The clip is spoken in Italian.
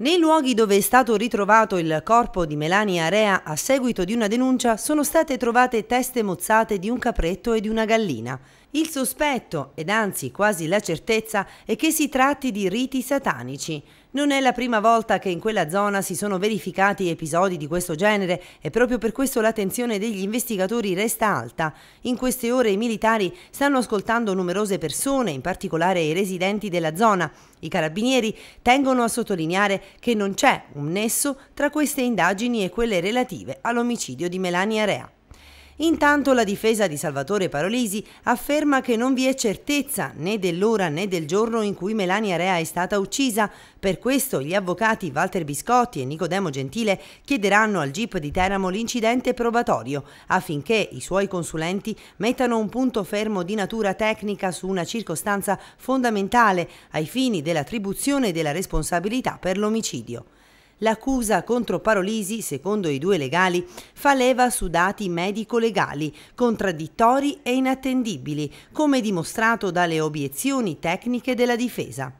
Nei luoghi dove è stato ritrovato il corpo di Melania Rea a seguito di una denuncia sono state trovate teste mozzate di un capretto e di una gallina. Il sospetto, ed anzi quasi la certezza, è che si tratti di riti satanici. Non è la prima volta che in quella zona si sono verificati episodi di questo genere e proprio per questo l'attenzione degli investigatori resta alta. In queste ore i militari stanno ascoltando numerose persone, in particolare i residenti della zona. I carabinieri tengono a sottolineare che non c'è un nesso tra queste indagini e quelle relative all'omicidio di Melania Rea. Intanto la difesa di Salvatore Parolisi afferma che non vi è certezza né dell'ora né del giorno in cui Melania Rea è stata uccisa. Per questo gli avvocati Walter Biscotti e Nicodemo Gentile chiederanno al GIP di Teramo l'incidente probatorio affinché i suoi consulenti mettano un punto fermo di natura tecnica su una circostanza fondamentale ai fini dell'attribuzione della responsabilità per l'omicidio. L'accusa contro Parolisi, secondo i due legali, fa leva su dati medico-legali, contraddittori e inattendibili, come dimostrato dalle obiezioni tecniche della difesa.